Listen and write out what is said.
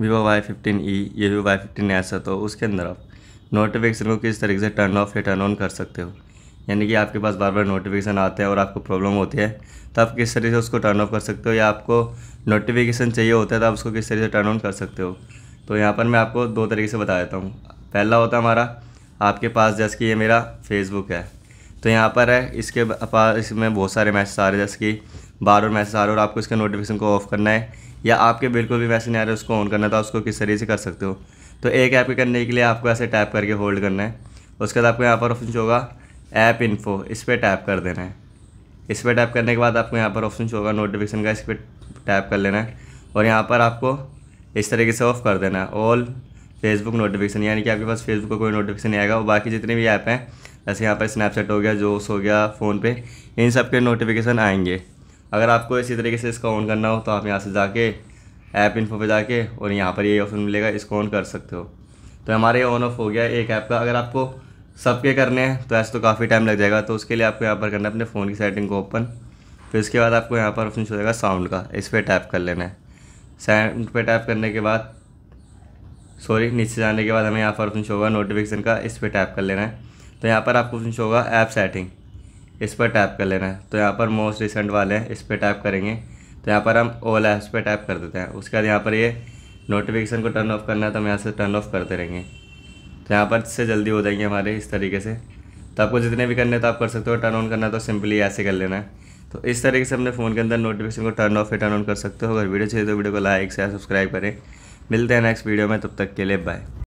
Vivo Y fifteen E ये Vivo Y fifteen S है तो उसके अंदर आप नोटिफिकेशन को किस तरीके से टर्न ऑफ या टर्न ऑन कर सकते हो यानी कि आपके पास बार बार नोटिफिकेशन आते हैं और आपको प्रॉब्लम होती है तो आप किस तरीके से उसको टर्न ऑफ कर सकते हो या आपको नोटिफिकेशन चाहिए होता है तो आप उसको किस तरीके से टर्न ऑन कर सकते हो तो यहाँ पर मैं आपको दो तरीके से बता देता हूँ पहला होता हमारा आपके पास जैसे कि ये मेरा फेसबुक है तो यहाँ पर है इसके पास इसमें बहुत सारे मैसेज आ रहे हैं जैसे कि बार बार मैसेज आ रहे और आपको इसके नोटिफिकेशन को ऑफ करना है या आपके बिल्कुल भी वैसे नहीं आ रहे उसको ऑन करना था उसको किस तरीके से कर सकते हो तो एक ऐप के करने के लिए आपको ऐसे टैप करके होल्ड करना है उसके बाद आपको यहाँ पर ऑप्शन होगा ऐप इन्फो इस पर टैप कर देना है इस पर टैप करने के बाद आपको यहाँ पर ऑप्शन होगा नोटिफिकेशन का इस पर टैप कर लेना है और यहाँ पर आपको इस तरीके से ऑफ़ कर देना है ऑल फेसबुक नोटिफिकेशन यानी कि आपके पास फेसबुक का कोई नोटिफिकेशन नहीं आएगा और बाकी जितने भी ऐप हैं जैसे यहाँ पर स्नैपचैट हो गया जोस हो गया फ़ोन पे इन सब के नोटिफिकेशन आएंगे अगर आपको इसी तरीके से इसको ऑन करना हो तो आप यहाँ से जाके ऐप इन्फो पे जाके और यहाँ पर ये ऑप्शन मिलेगा इसको ऑन कर सकते हो तो हमारे ऑन ऑफ हो गया एक ऐप का अगर आपको सबके करने हैं तो ऐसे तो काफ़ी टाइम लग जाएगा तो उसके लिए आपको यहाँ पर करना है अपने फ़ोन की सेटिंग को ओपन फिर उसके बाद आपको यहाँ पर ऑप्शन छोड़ेगा साउंड का इस पर टैप कर लेना है साउंड पर टैप करने के बाद सॉरी नीचे जाने के बाद हमें यहाँ पर ऑप्शन शो होगा नोटिफिकेशन का इस पर टैप कर लेना है तो यहाँ पर आपको ऑप्शन शो होगा ऐप सेटिंग इस पर टैप कर लेना है तो यहाँ पर मोस्ट रिसेंट वाले हैं इस पर टैप करेंगे तो यहाँ पर हम ओला ऐप्स पर टैप कर देते हैं उसके बाद यहाँ पर ये नोटिफिकेशन को टर्न ऑफ करना है तो हम यहाँ से टर्न ऑफ करते रहेंगे तो यहाँ पर से जल्दी हो जाएंगे हमारे इस तरीके से तो आपको जितने भी करने तो आप कर सकते हो टर्न ऑन करना तो सिंपली ऐसे कर लेना है तो इस तरीके से अपने फ़ोन के अंदर नोटिफिकेशन को टर्न ऑफ या टर्न ऑन कर सकते हो अगर वीडियो चाहिए तो वीडियो को लाइक शेयर सब्सक्राइब करें मिलते हैं नेक्स्ट वीडियो में तब तक के लिए बाय